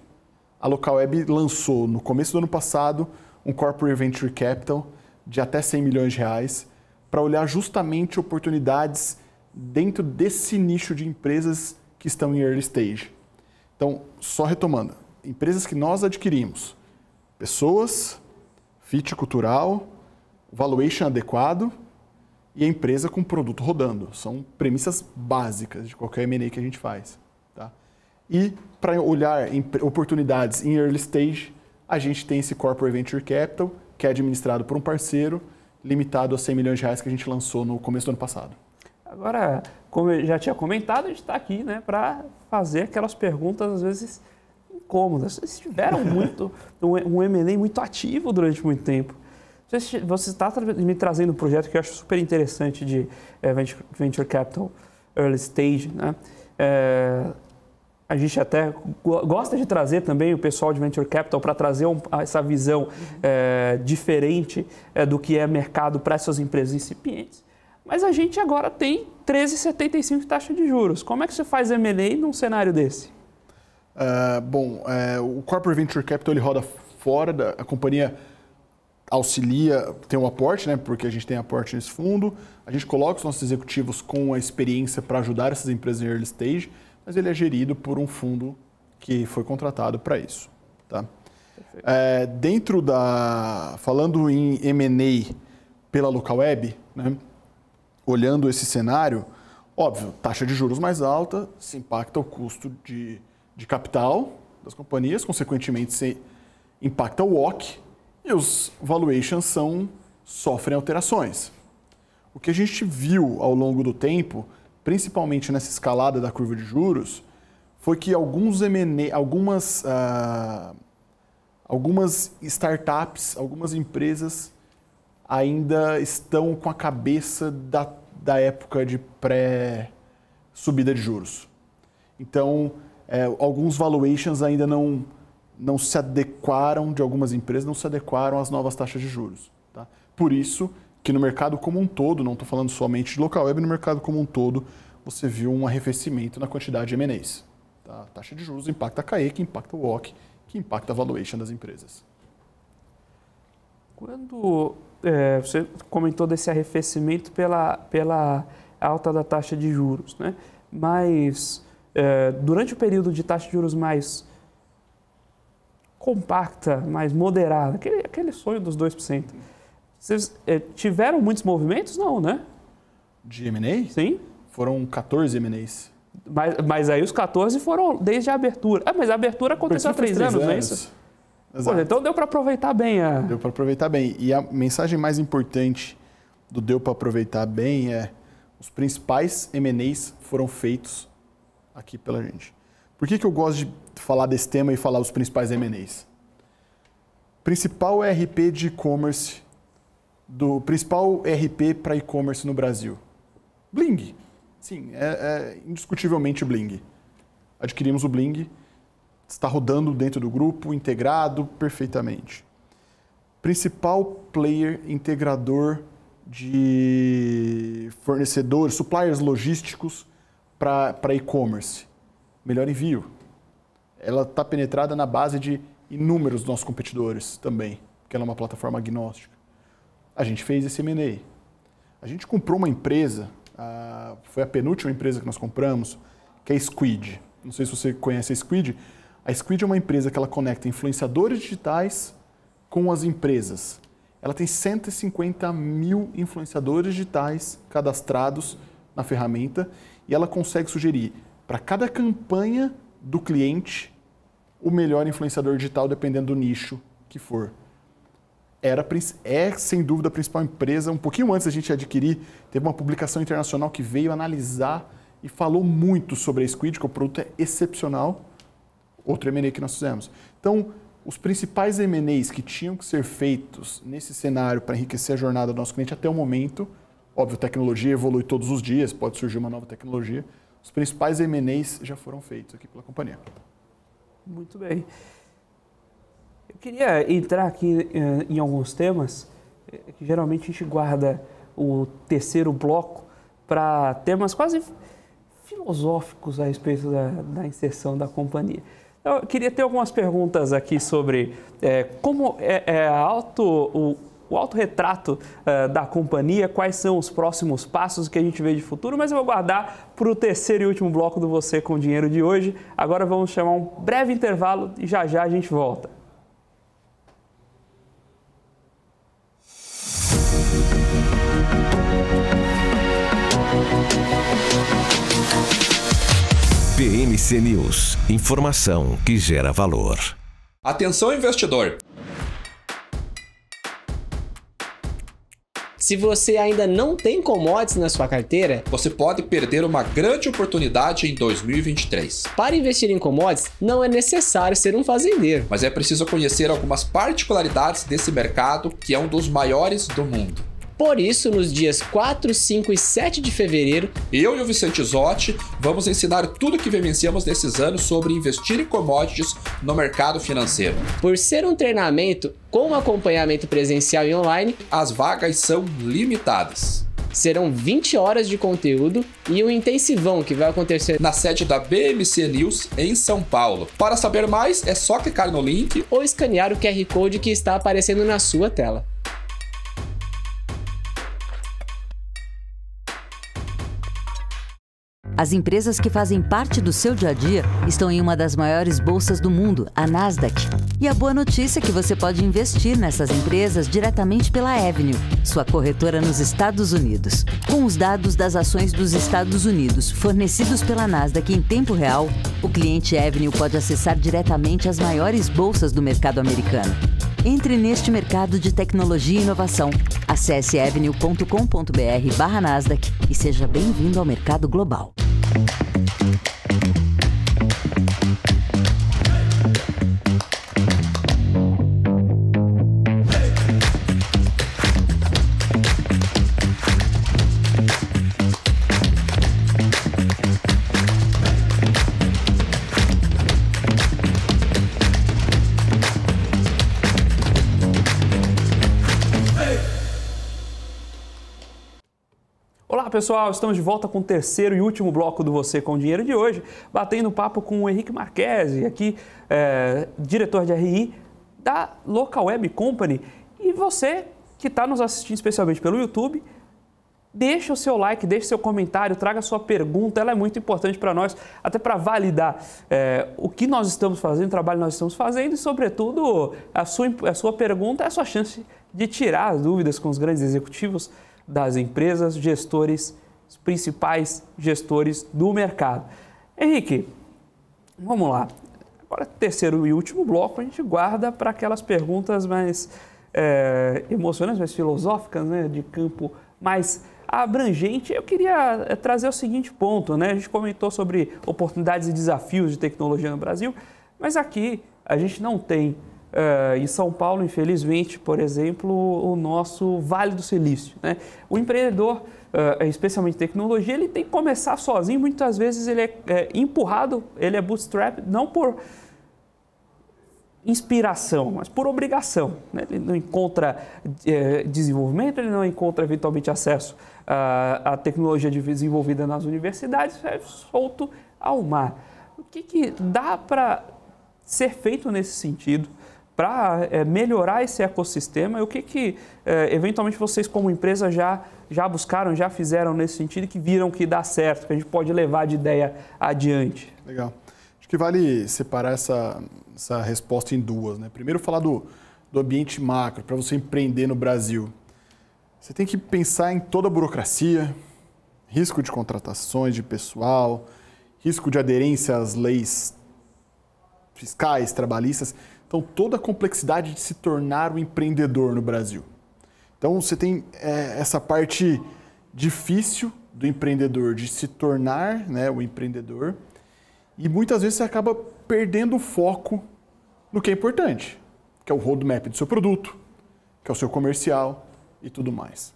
a local web lançou no começo do ano passado um corporate venture capital de até 100 milhões de reais para olhar justamente oportunidades dentro desse nicho de empresas que estão em early stage. Então, só retomando, empresas que nós adquirimos, pessoas, fit cultural, valuation adequado e a empresa com produto rodando. São premissas básicas de qualquer M&A que a gente faz. Tá? E para olhar oportunidades em early stage, a gente tem esse Corporate Venture Capital, que é administrado por um parceiro, limitado a 100 milhões de reais que a gente lançou no começo do ano passado. Agora, como eu já tinha comentado, a gente está aqui né, para fazer aquelas perguntas, às vezes, incômodas. Vocês tiveram muito, um, MNE muito ativo durante muito tempo. Você está me trazendo um projeto que eu acho super interessante de eh, Venture Capital Early Stage, né? É, a gente até gosta de trazer também o pessoal de Venture Capital para trazer um, essa visão é, diferente do que é mercado para essas empresas incipientes. Mas a gente agora tem 13,75 de taxa de juros. Como é que você faz M&A num cenário desse? Uh, bom, uh, o Corporate Venture Capital ele roda fora, da, a companhia auxilia, tem um aporte, né, porque a gente tem aporte nesse fundo, a gente coloca os nossos executivos com a experiência para ajudar essas empresas em early stage, mas ele é gerido por um fundo que foi contratado para isso. Tá? É, dentro da... Falando em M&A pela local web, né, olhando esse cenário, óbvio, taxa de juros mais alta se impacta o custo de, de capital das companhias, consequentemente se impacta o WOC e os valuations são, sofrem alterações. O que a gente viu ao longo do tempo, principalmente nessa escalada da curva de juros, foi que alguns MNE, algumas, ah, algumas startups, algumas empresas ainda estão com a cabeça da da época de pré-subida de juros. Então, é, alguns valuations ainda não, não se adequaram, de algumas empresas, não se adequaram às novas taxas de juros. Tá? Por isso que no mercado como um todo, não estou falando somente de local web, no mercado como um todo, você viu um arrefecimento na quantidade de M&As. Tá? A taxa de juros impacta a CAE, que impacta o WOC, que impacta a valuation das empresas. Quando é, você comentou desse arrefecimento pela, pela alta da taxa de juros, né? mas é, durante o período de taxa de juros mais compacta, mais moderada, aquele, aquele sonho dos 2%, vocês é, tiveram muitos movimentos? Não, né? De M&A? Sim. Foram 14 M&As. Mas, mas aí os 14 foram desde a abertura. Ah, mas a abertura aconteceu há três, três anos, anos, não é isso? Exato. Pô, então deu para aproveitar bem a... Deu para aproveitar bem. E a mensagem mais importante do deu para aproveitar bem é os principais mne's foram feitos aqui pela gente. Por que, que eu gosto de falar desse tema e falar os principais mne's? Principal rp de e-commerce, do principal rp para e-commerce no Brasil. Bling. Sim, é, é indiscutivelmente Bling. Adquirimos o Bling está rodando dentro do grupo, integrado perfeitamente. Principal player integrador de fornecedores, suppliers logísticos para e-commerce. Melhor envio. Ela está penetrada na base de inúmeros nossos competidores também, porque ela é uma plataforma agnóstica. A gente fez esse M&A. A gente comprou uma empresa, foi a penúltima empresa que nós compramos, que é a Squid. Não sei se você conhece a Squid, a Squid é uma empresa que ela conecta influenciadores digitais com as empresas. Ela tem 150 mil influenciadores digitais cadastrados na ferramenta e ela consegue sugerir para cada campanha do cliente o melhor influenciador digital dependendo do nicho que for. Era, é, sem dúvida, a principal empresa. Um pouquinho antes da gente adquirir, teve uma publicação internacional que veio analisar e falou muito sobre a Squid, que o produto é excepcional outro M&A que nós fizemos. Então, os principais M&As que tinham que ser feitos nesse cenário para enriquecer a jornada do nosso cliente até o momento, óbvio, tecnologia evolui todos os dias, pode surgir uma nova tecnologia, os principais M&As já foram feitos aqui pela companhia. Muito bem. Eu queria entrar aqui eh, em alguns temas eh, que geralmente a gente guarda o terceiro bloco para temas quase filosóficos a respeito da, da inserção da companhia. Eu queria ter algumas perguntas aqui sobre é, como é, é auto, o, o autorretrato é, da companhia, quais são os próximos passos que a gente vê de futuro, mas eu vou guardar para o terceiro e último bloco do Você com Dinheiro de hoje. Agora vamos chamar um breve intervalo e já já a gente volta. PMC News, informação que gera valor. Atenção investidor. Se você ainda não tem commodities na sua carteira, você pode perder uma grande oportunidade em 2023. Para investir em commodities, não é necessário ser um fazendeiro, mas é preciso conhecer algumas particularidades desse mercado que é um dos maiores do mundo. Por isso, nos dias 4, 5 e 7 de fevereiro, eu e o Vicente Zotti vamos ensinar tudo o que vivenciamos nesses anos sobre investir em commodities no mercado financeiro. Por ser um treinamento com acompanhamento presencial e online, as vagas são limitadas. Serão 20 horas de conteúdo e um intensivão que vai acontecer na sede da BMC News em São Paulo. Para saber mais, é só clicar no link ou escanear o QR Code que está aparecendo na sua tela. As empresas que fazem parte do seu dia a dia estão em uma das maiores bolsas do mundo, a Nasdaq. E a boa notícia é que você pode investir nessas empresas diretamente pela Avenue, sua corretora nos Estados Unidos. Com os dados das ações dos Estados Unidos fornecidos pela Nasdaq em tempo real, o cliente Avenue pode acessar diretamente as maiores bolsas do mercado americano. Entre neste mercado de tecnologia e inovação. Acesse avenue.com.br/nasdaq e seja bem-vindo ao mercado global. Thank you. pessoal, estamos de volta com o terceiro e último bloco do Você com Dinheiro de hoje, batendo papo com o Henrique Marquesi, aqui é, diretor de RI da Local Web Company. E você que está nos assistindo especialmente pelo YouTube, deixa o seu like, deixa o seu comentário, traga a sua pergunta, ela é muito importante para nós, até para validar é, o que nós estamos fazendo, o trabalho que nós estamos fazendo e, sobretudo, a sua, a sua pergunta é a sua chance de tirar as dúvidas com os grandes executivos das empresas, gestores, os principais gestores do mercado. Henrique, vamos lá. Agora, terceiro e último bloco, a gente guarda para aquelas perguntas mais é, emocionantes, mais filosóficas, né, de campo mais abrangente. Eu queria é, trazer o seguinte ponto, né? A gente comentou sobre oportunidades e desafios de tecnologia no Brasil, mas aqui a gente não tem Uh, em São Paulo, infelizmente, por exemplo, o nosso Vale do Silício. Né? O empreendedor, eh, especialmente em tecnologia, ele tem que começar sozinho. Muitas vezes ele é, é empurrado, ele é bootstrap, não por inspiração, mas por obrigação. Né? Ele não encontra é, desenvolvimento, ele não encontra eventualmente acesso à, à tecnologia desenvolvida nas universidades, é solto ao mar. O que, que dá para ser feito nesse sentido? para é, eh, melhorar esse ecossistema e o que, que é, eventualmente vocês como empresa já, já buscaram, já fizeram nesse sentido e que viram que dá certo, que a gente pode levar de ideia adiante? Legal. Acho que vale separar essa, essa resposta em duas. Né? Primeiro, falar do, do ambiente macro, para você empreender no Brasil. Você tem que pensar em toda a burocracia, risco de contratações de pessoal, risco de aderência às leis fiscais, trabalhistas. Então, toda a complexidade de se tornar um empreendedor no Brasil. Então, você tem é, essa parte difícil do empreendedor, de se tornar né, o empreendedor. E muitas vezes você acaba perdendo o foco no que é importante, que é o roadmap do seu produto, que é o seu comercial e tudo mais.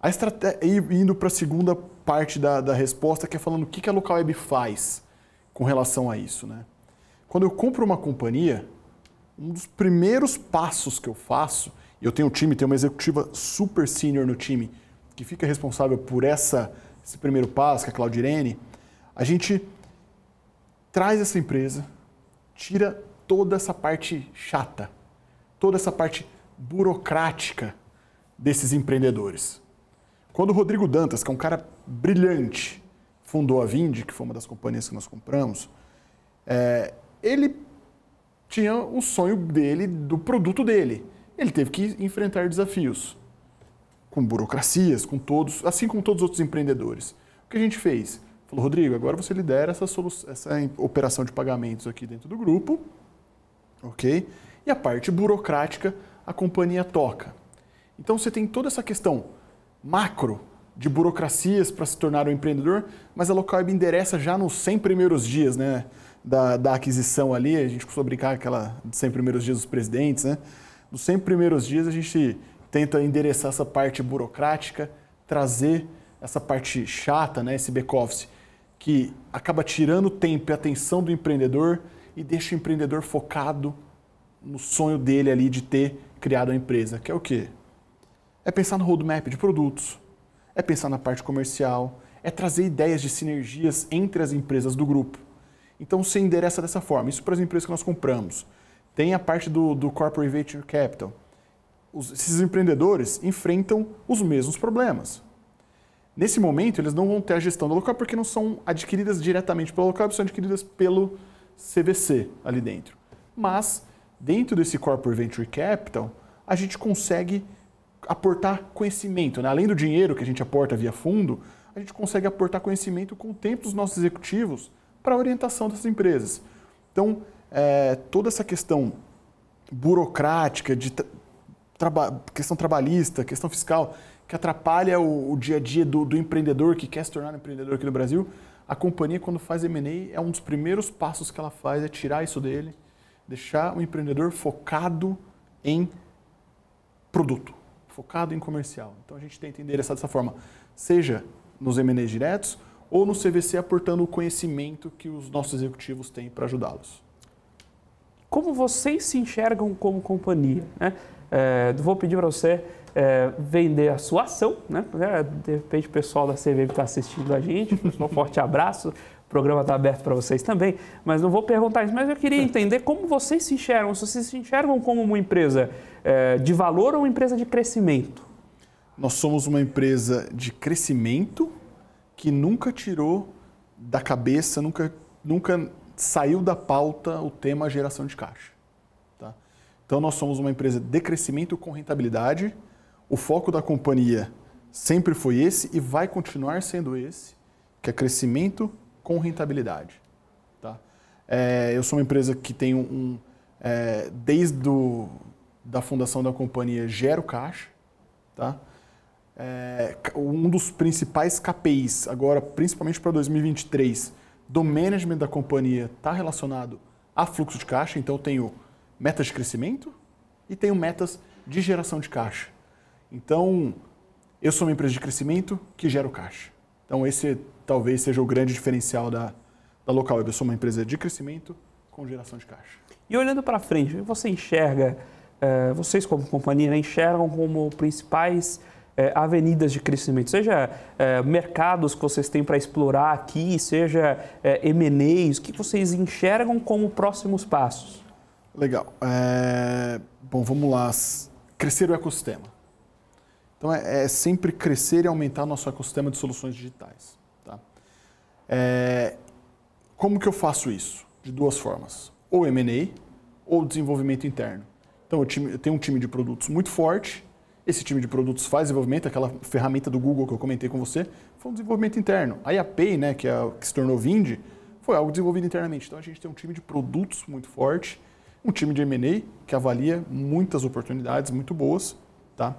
A estratégia, indo para a segunda parte da, da, resposta, que é falando o que, que a Local Web faz com relação a isso. Né? Quando eu compro uma companhia, um dos primeiros passos que eu faço, eu tenho um time, tenho uma executiva super senior no time, que fica responsável por essa, esse primeiro passo, que é a Claudirene, a gente traz essa empresa, tira toda essa parte chata, toda essa parte burocrática desses empreendedores. Quando o Rodrigo Dantas, que é um cara brilhante, fundou a Vindi, que foi uma das companhias que nós compramos, é, ele tinha o sonho dele, do produto dele. Ele teve que enfrentar desafios com burocracias, com todos, assim como todos os outros empreendedores. O que a gente fez? Falou, Rodrigo, agora você lidera essa, essa operação de pagamentos aqui dentro do grupo, ok? E a parte burocrática a companhia toca. Então você tem toda essa questão macro de burocracias para se tornar um empreendedor, mas a Local endereça já nos 100 primeiros dias, né? da, da aquisição ali, a gente costuma brincar aquela dos 100 primeiros dias dos presidentes, né? Nos 100 primeiros dias a gente tenta endereçar essa parte burocrática, trazer essa parte chata, né, esse back-office, que acaba tirando tempo e atenção do empreendedor e deixa o empreendedor focado no sonho dele ali de ter criado a empresa, que é o quê? É pensar no roadmap de produtos, é pensar na parte comercial, é trazer ideias de sinergias entre as empresas do grupo. Então se endereça dessa forma. Isso para as empresas que nós compramos. Tem a parte do, do Corporate Venture Capital. Os, esses empreendedores enfrentam os mesmos problemas. Nesse momento, eles não vão ter a gestão da local porque não são adquiridas diretamente pela local, são adquiridas pelo CVC ali dentro. Mas, dentro desse Corporate Venture Capital, a gente consegue aportar conhecimento. Né? Além do dinheiro que a gente aporta via fundo, a gente consegue aportar conhecimento com o tempo dos nossos executivos para a orientação dessas empresas. Então, é, toda essa questão burocrática, de traba questão trabalhista, questão fiscal, que atrapalha o, o dia a dia do, do, empreendedor que quer se tornar um empreendedor aqui no Brasil, a companhia, quando faz M&A, é um dos primeiros passos que ela faz, é tirar isso dele, deixar o empreendedor focado em produto, focado em comercial. Então, a gente tem que entender essa dessa forma, seja nos MNEs diretos, ou no CVC aportando o conhecimento que os nossos executivos têm para ajudá-los. Como vocês se enxergam como companhia? Né? É, vou pedir para você é, vender a sua ação, né? É, de repente o pessoal da CVM está assistindo a gente, um forte abraço. O programa está aberto para vocês também, mas não vou perguntar isso. Mas eu queria entender como vocês se enxergam, se vocês se enxergam como uma empresa é, de valor ou uma empresa de crescimento. Nós somos uma empresa de crescimento que nunca tirou da cabeça, nunca, nunca saiu da pauta o tema geração de caixa. Tá? Então, nós somos uma empresa de crescimento com rentabilidade. O foco da companhia sempre foi esse e vai continuar sendo esse, que é crescimento com rentabilidade. Tá? É, eu sou uma empresa que tem um, um é, desde do, da fundação da companhia gero caixa, tá? é, um dos principais KPIs, agora principalmente para 2023, do management da companhia está relacionado a fluxo de caixa. Então, eu tenho metas de crescimento e tenho metas de geração de caixa. Então, eu sou uma empresa de crescimento que gera caixa. Então, esse talvez seja o grande diferencial da, da Local Eu sou uma empresa de crescimento com geração de caixa. E olhando para frente, você enxerga, eh, vocês como companhia, né, enxergam como principais é, avenidas de crescimento, seja é, mercados que vocês têm para explorar aqui, seja é, MNEs, o que vocês enxergam como próximos passos? Legal. É... Bom, vamos lá. Crescer o ecossistema. Então, é, é, sempre crescer e aumentar nosso ecossistema de soluções digitais. Tá? É, como que eu faço isso? De duas formas. Ou M&A ou desenvolvimento interno. Então, eu tenho um time de produtos muito forte esse time de produtos faz desenvolvimento, aquela ferramenta do Google que eu comentei com você, foi um desenvolvimento interno. Aí a Pay, né, que, é, que se tornou Vind, foi algo desenvolvido internamente. Então a gente tem um time de produtos muito forte, um time de M&A que avalia muitas oportunidades muito boas, tá?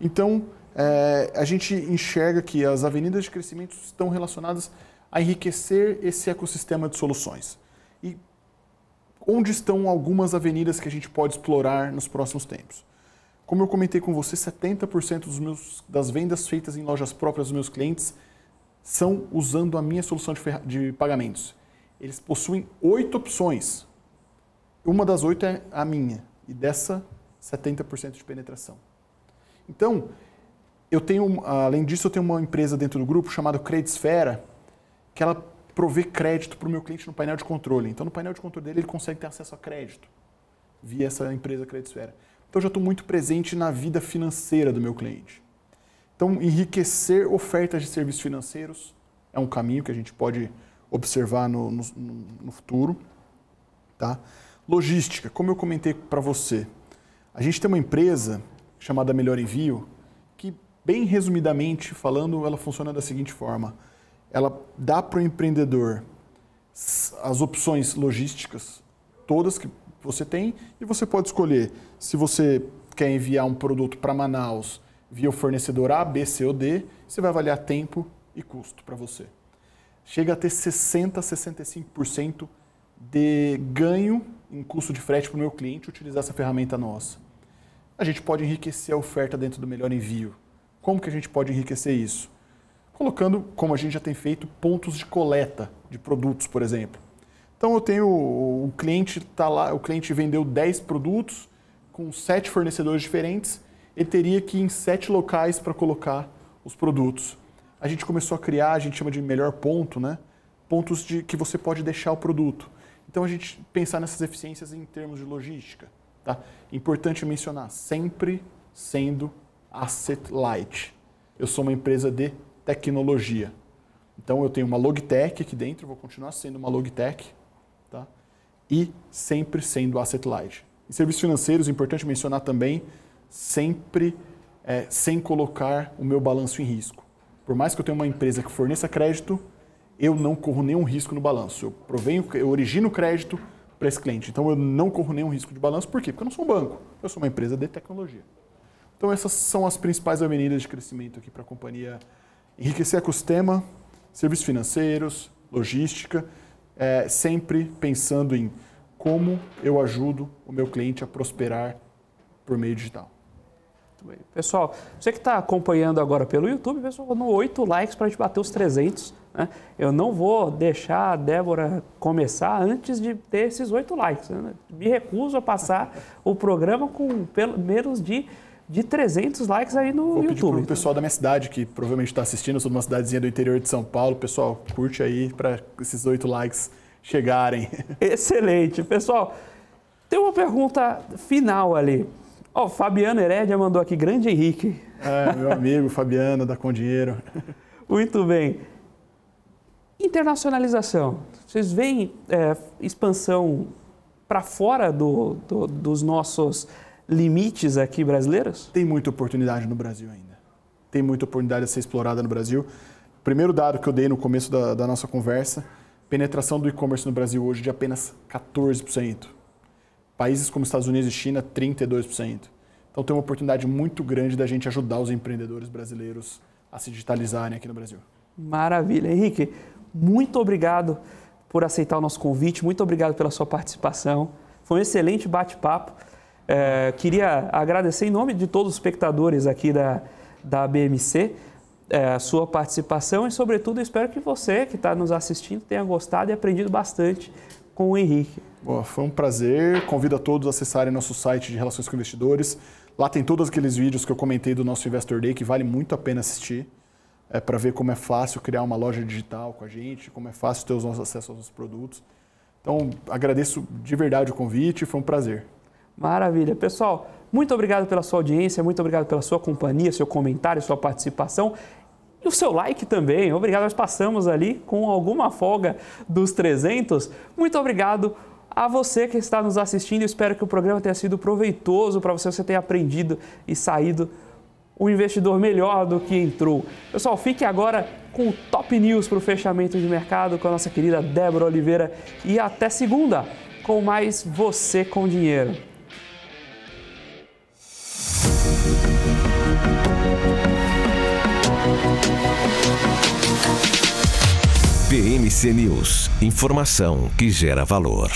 Então é, a gente enxerga que as avenidas de crescimento estão relacionadas a enriquecer esse ecossistema de soluções. E onde estão algumas avenidas que a gente pode explorar nos próximos tempos? Como eu comentei com você, 70% dos meus, das vendas feitas em lojas próprias dos meus clientes são usando a minha solução de, de pagamentos. Eles possuem oito opções. Uma das oito é a minha, e dessa, 70% de penetração. Então, eu tenho, além disso, eu tenho uma empresa dentro do grupo chamada Credisfera, que ela provê crédito para o meu cliente no painel de controle. Então, no painel de controle dele, ele consegue ter acesso a crédito via essa empresa Credisfera. Então, eu já estou muito presente na vida financeira do meu cliente. Então, enriquecer ofertas de serviços financeiros é um caminho que a gente pode observar no, no, no futuro. Tá? Logística, como eu comentei para você, a gente tem uma empresa chamada Melhor Envio que, bem resumidamente falando, ela funciona da seguinte forma: ela dá para o empreendedor as opções logísticas todas que você tem e você pode escolher se você quer enviar um produto para Manaus via o fornecedor A, B, C ou D, você vai avaliar tempo e custo para você. Chega a ter 60, 65% de ganho em custo de frete para o meu cliente utilizar essa ferramenta nossa. A gente pode enriquecer a oferta dentro do melhor envio. Como que a gente pode enriquecer isso? Colocando, como a gente já tem feito, pontos de coleta de produtos, por exemplo. Então eu tenho o cliente tá lá, o cliente vendeu 10 produtos com sete fornecedores diferentes, ele teria que ir em sete locais para colocar os produtos. A gente começou a criar, a gente chama de melhor ponto, né? Pontos de que você pode deixar o produto. Então a gente pensar nessas eficiências em termos de logística, tá? Importante mencionar, sempre sendo asset light. Eu sou uma empresa de tecnologia. Então eu tenho uma logtech aqui dentro, vou continuar sendo uma logtech Tá? E sempre sendo asset light. E serviços financeiros, é importante mencionar também, sempre é, sem colocar o meu balanço em risco. Por mais que eu tenha uma empresa que forneça crédito, eu não corro nenhum risco no balanço. Eu provenho, eu origino crédito para esse cliente. Então eu não corro nenhum risco de balanço. Por quê? Porque eu não sou um banco, eu sou uma empresa de tecnologia. Então essas são as principais avenidas de crescimento aqui para a companhia enriquecer ecossistema, serviços financeiros, logística é, sempre pensando em como eu ajudo o meu cliente a prosperar por meio digital. Pessoal, você que está acompanhando agora pelo YouTube, pessoal, no 8 likes para a gente bater os 300. Né? Eu não vou deixar a Débora começar antes de ter esses 8 likes. Né? Me recuso a passar o programa com pelo menos de de 300 likes aí no Vou YouTube. Pedir tá? o pessoal da minha cidade que provavelmente está assistindo, eu sou de uma cidadezinha do interior de São Paulo, pessoal, curte aí para esses oito likes chegarem. Excelente, pessoal. Tem uma pergunta final ali. Ó, oh, Fabiano Herédia mandou aqui, grande Henrique. É, meu amigo Fabiano da dinheiro. Muito bem. Internacionalização. Vocês veem é, expansão para fora do, do, dos nossos limites aqui brasileiros? Tem muita oportunidade no Brasil ainda. Tem muita oportunidade a ser explorada no Brasil. Primeiro dado que eu dei no começo da, da nossa conversa, penetração do e-commerce no Brasil hoje de apenas 14%. Países como Estados Unidos e China, 32%. Então tem uma oportunidade muito grande da gente ajudar os empreendedores brasileiros a se digitalizarem aqui no Brasil. Maravilha. Henrique, muito obrigado por aceitar o nosso convite, muito obrigado pela sua participação. Foi um excelente bate-papo. É, queria agradecer em nome de todos os espectadores aqui da, da BMC é, a sua participação e, sobretudo, espero que você que está nos assistindo tenha gostado e aprendido bastante com o Henrique. Boa, foi um prazer. Convido a todos a acessarem nosso site de Relações com Investidores. Lá tem todos aqueles vídeos que eu comentei do nosso Investor Day, que vale muito a pena assistir, é, para ver como é fácil criar uma loja digital com a gente, como é fácil ter os nossos acessos aos nossos produtos. Então, agradeço de verdade o convite, foi um prazer. Maravilha. Pessoal, muito obrigado pela sua audiência, muito obrigado pela sua companhia, seu comentário, sua participação e o seu like também. Obrigado, nós passamos ali com alguma folga dos 300. Muito obrigado a você que está nos assistindo. Espero que o programa tenha sido proveitoso para você, você tenha aprendido e saído um investidor melhor do que entrou. Pessoal, fique agora com o Top News para o fechamento de mercado com a nossa querida Débora Oliveira e até segunda com mais Você com Dinheiro. PMC News. Informação que gera valor.